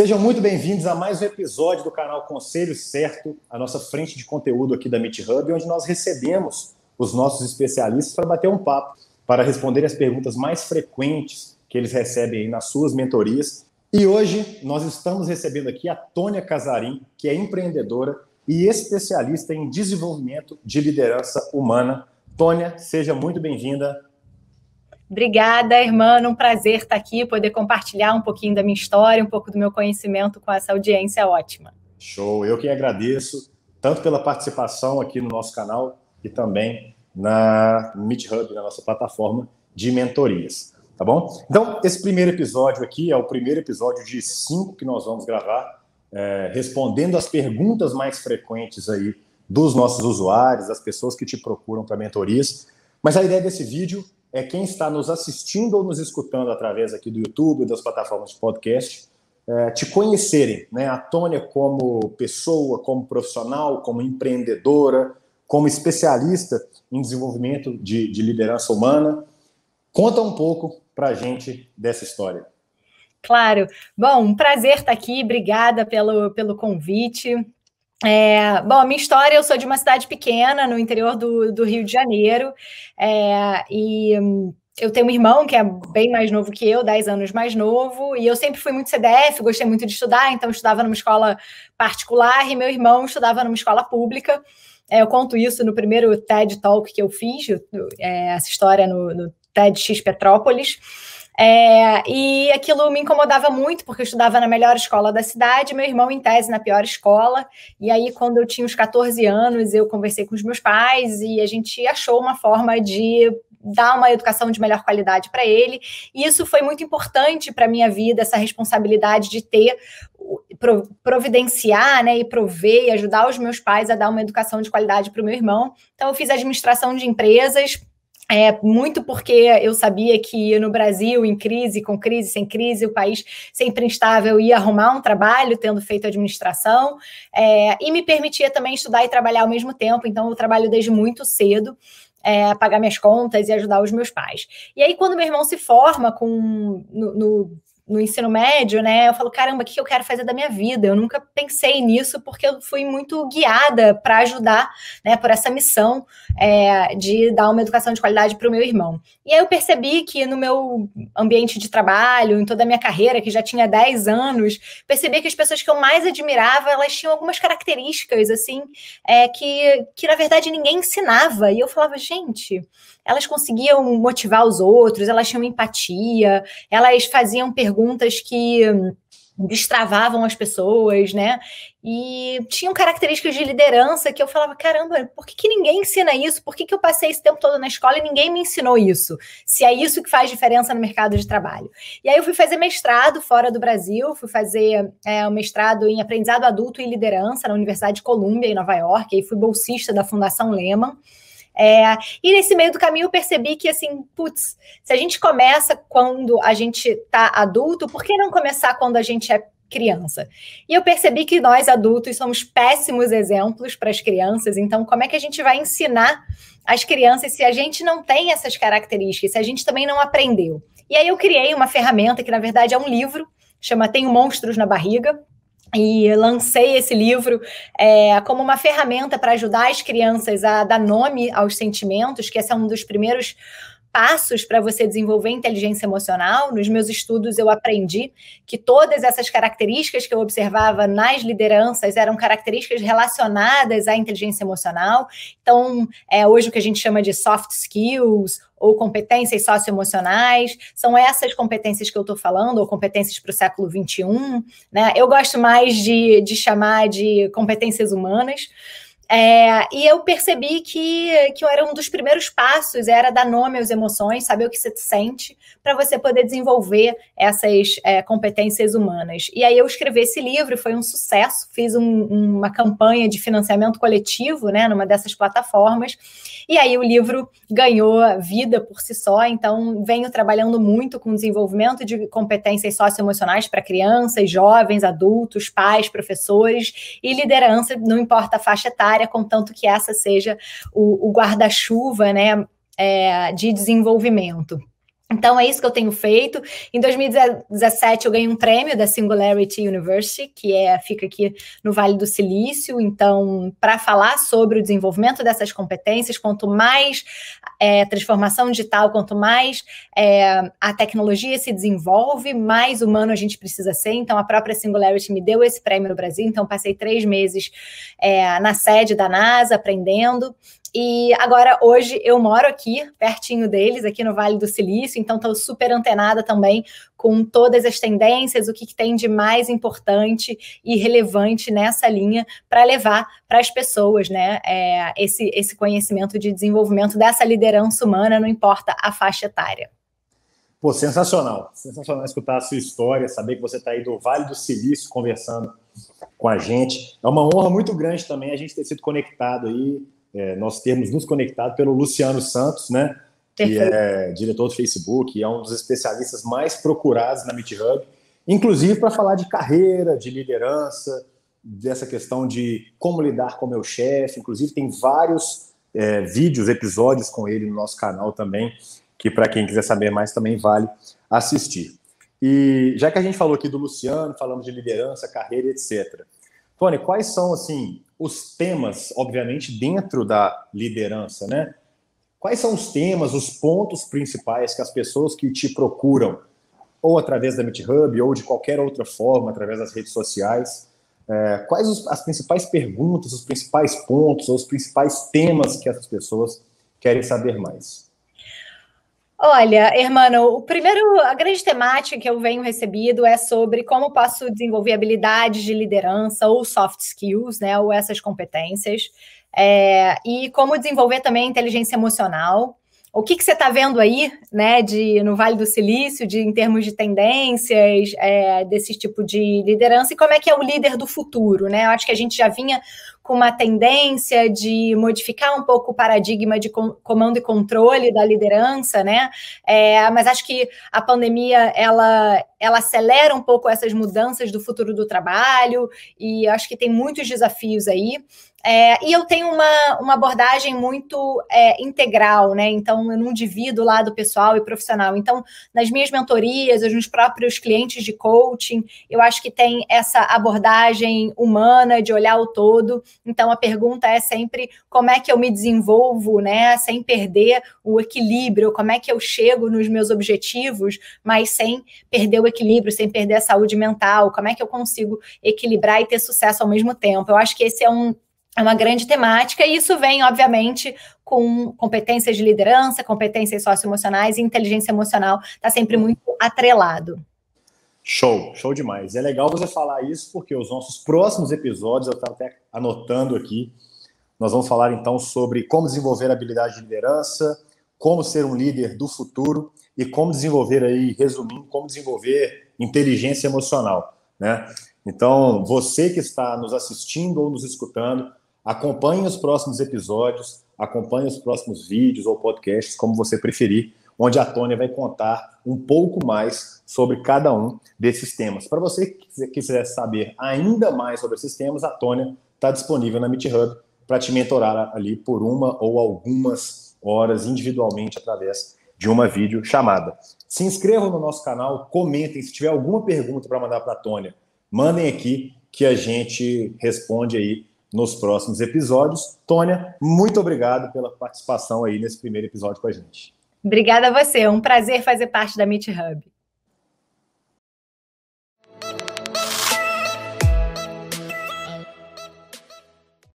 Sejam muito bem-vindos a mais um episódio do canal Conselho Certo, a nossa frente de conteúdo aqui da Meet Hub, onde nós recebemos os nossos especialistas para bater um papo, para responder as perguntas mais frequentes que eles recebem nas suas mentorias. E hoje nós estamos recebendo aqui a Tônia Casarim, que é empreendedora e especialista em desenvolvimento de liderança humana. Tônia, seja muito bem-vinda Obrigada, irmã. Um prazer estar aqui, poder compartilhar um pouquinho da minha história, um pouco do meu conhecimento com essa audiência ótima. Show. Eu que agradeço tanto pela participação aqui no nosso canal e também na Meet Hub, na nossa plataforma de mentorias. Tá bom? Então, esse primeiro episódio aqui é o primeiro episódio de cinco que nós vamos gravar, é, respondendo as perguntas mais frequentes aí dos nossos usuários, das pessoas que te procuram para mentorias. Mas a ideia desse vídeo é quem está nos assistindo ou nos escutando através aqui do YouTube, das plataformas de podcast, é, te conhecerem, né? A Tônia como pessoa, como profissional, como empreendedora, como especialista em desenvolvimento de, de liderança humana. Conta um pouco para a gente dessa história. Claro. Bom, um prazer estar aqui. Obrigada pelo, pelo convite. É, bom, a minha história, eu sou de uma cidade pequena, no interior do, do Rio de Janeiro, é, e hum, eu tenho um irmão que é bem mais novo que eu, 10 anos mais novo, e eu sempre fui muito CDF, gostei muito de estudar, então estudava numa escola particular e meu irmão estudava numa escola pública. É, eu conto isso no primeiro TED Talk que eu fiz, eu, é, essa história no, no TEDx Petrópolis. É, e aquilo me incomodava muito, porque eu estudava na melhor escola da cidade, meu irmão em tese na pior escola. E aí, quando eu tinha uns 14 anos, eu conversei com os meus pais e a gente achou uma forma de dar uma educação de melhor qualidade para ele. E isso foi muito importante para minha vida, essa responsabilidade de ter providenciar, né, e prover e ajudar os meus pais a dar uma educação de qualidade para o meu irmão. Então eu fiz administração de empresas, é, muito porque eu sabia que no Brasil, em crise, com crise, sem crise, o país sempre instável, ia arrumar um trabalho, tendo feito administração, é, e me permitia também estudar e trabalhar ao mesmo tempo, então eu trabalho desde muito cedo. É, pagar minhas contas e ajudar os meus pais. E aí, quando meu irmão se forma com no, no no ensino médio, né? Eu falo, caramba, o que eu quero fazer da minha vida? Eu nunca pensei nisso porque eu fui muito guiada para ajudar, né, por essa missão é, de dar uma educação de qualidade para o meu irmão. E aí eu percebi que no meu ambiente de trabalho, em toda a minha carreira, que já tinha 10 anos, percebi que as pessoas que eu mais admirava, elas tinham algumas características, assim, é, que, que na verdade ninguém ensinava. E eu falava, gente, elas conseguiam motivar os outros, elas tinham empatia, elas faziam perguntas perguntas que hum, destravavam as pessoas, né? E tinham características de liderança que eu falava: caramba, por que, que ninguém ensina isso? Por que, que eu passei esse tempo todo na escola e ninguém me ensinou isso? Se é isso que faz diferença no mercado de trabalho. E aí eu fui fazer mestrado fora do Brasil, fui fazer é, um mestrado em aprendizado adulto e liderança na Universidade de Columbia, em Nova York, e fui bolsista da Fundação Lehman. É, e nesse meio do caminho eu percebi que, assim, putz, se a gente começa quando a gente tá adulto, por que não começar quando a gente é criança. E eu percebi que nós adultos somos péssimos exemplos para as crianças, então como é que a gente vai ensinar as crianças se a gente não tem essas características, se a gente também não aprendeu? E aí eu criei uma ferramenta que na verdade é um livro, chama Tenho Monstros na Barriga, e lancei esse livro é, como uma ferramenta para ajudar as crianças a dar nome aos sentimentos, que esse é um dos primeiros passos para você desenvolver inteligência emocional. Nos meus estudos, eu aprendi que todas essas características que eu observava nas lideranças eram características relacionadas à inteligência emocional. Então, é hoje o que a gente chama de soft skills ou competências socioemocionais, são essas competências que eu estou falando, ou competências para o século XXI. Né? Eu gosto mais de, de chamar de competências humanas. É, e eu percebi que, que era um dos primeiros passos, era dar nome às emoções, saber o que você sente, para você poder desenvolver essas é, competências humanas. E aí eu escrevi esse livro, foi um sucesso, fiz um, uma campanha de financiamento coletivo, né, numa dessas plataformas, e aí o livro ganhou vida por si só, então venho trabalhando muito com desenvolvimento de competências socioemocionais para crianças, jovens, adultos, pais, professores, e liderança, não importa a faixa etária, área, contanto que essa seja o, o guarda-chuva né, é, de desenvolvimento. Então é isso que eu tenho feito. Em 2017 eu ganhei um prêmio da Singularity University, que é fica aqui no Vale do Silício. Então, para falar sobre o desenvolvimento dessas competências, quanto mais é, transformação digital, quanto mais é, a tecnologia se desenvolve, mais humano a gente precisa ser. Então, a própria Singularity me deu esse prêmio no Brasil. Então, passei três meses é, na sede da NASA aprendendo. E agora, hoje, eu moro aqui, pertinho deles, aqui no Vale do Silício então estou super antenada também com todas as tendências, o que, que tem de mais importante e relevante nessa linha para levar para as pessoas né, é, esse, esse conhecimento de desenvolvimento dessa liderança humana, não importa a faixa etária. Pô, sensacional. Sensacional escutar a sua história, saber que você está aí do Vale do Silício conversando com a gente. É uma honra muito grande também a gente ter sido conectado aí, é, nós termos nos conectado pelo Luciano Santos, né? que é diretor do Facebook, e é um dos especialistas mais procurados na Meet inclusive para falar de carreira, de liderança, dessa questão de como lidar com o meu chefe. Inclusive, tem vários é, vídeos, episódios com ele no nosso canal também, que para quem quiser saber mais também vale assistir. E já que a gente falou aqui do Luciano, falamos de liderança, carreira, etc. Tony, quais são assim os temas, obviamente, dentro da liderança, né? Quais são os temas, os pontos principais que as pessoas que te procuram, ou através da MeetHub, ou de qualquer outra forma, através das redes sociais, é, quais os, as principais perguntas, os principais pontos, ou os principais temas que essas pessoas querem saber mais? Olha, Hermano, o primeiro, a grande temática que eu venho recebido é sobre como posso desenvolver habilidades de liderança ou soft skills, né, ou essas competências, é, e como desenvolver também inteligência emocional. O que, que você está vendo aí, né, de no Vale do Silício, de em termos de tendências é, desse tipo de liderança e como é que é o líder do futuro, né? Eu acho que a gente já vinha com uma tendência de modificar um pouco o paradigma de comando e controle da liderança, né? É, mas acho que a pandemia ela, ela acelera um pouco essas mudanças do futuro do trabalho e acho que tem muitos desafios aí. É, e eu tenho uma, uma abordagem muito é, integral, né? Então, eu não divido o lado pessoal e profissional. Então, nas minhas mentorias, nos próprios clientes de coaching, eu acho que tem essa abordagem humana de olhar o todo então a pergunta é sempre como é que eu me desenvolvo, né, sem perder o equilíbrio, como é que eu chego nos meus objetivos, mas sem perder o equilíbrio, sem perder a saúde mental, como é que eu consigo equilibrar e ter sucesso ao mesmo tempo. Eu acho que esse é um é uma grande temática, e isso vem, obviamente, com competências de liderança, competências socioemocionais e inteligência emocional, está sempre muito atrelado. Show, show demais. É legal você falar isso porque os nossos próximos episódios, eu estava até anotando aqui, nós vamos falar então sobre como desenvolver habilidade de liderança, como ser um líder do futuro e como desenvolver aí, resumindo, como desenvolver inteligência emocional, né? Então, você que está nos assistindo ou nos escutando, acompanhe os próximos episódios, acompanhe os próximos vídeos ou podcasts, como você preferir, onde a Tônia vai contar um pouco mais sobre cada um desses temas. Para você que quiser saber ainda mais sobre esses temas, a Tônia está disponível na Meet para te mentorar ali por uma ou algumas horas individualmente através de uma vídeo chamada. Se inscrevam no nosso canal, comentem. Se tiver alguma pergunta para mandar para a Tônia, mandem aqui que a gente responde aí nos próximos episódios. Tônia, muito obrigado pela participação aí nesse primeiro episódio com a gente. Obrigada a você, é um prazer fazer parte da Meet Hub.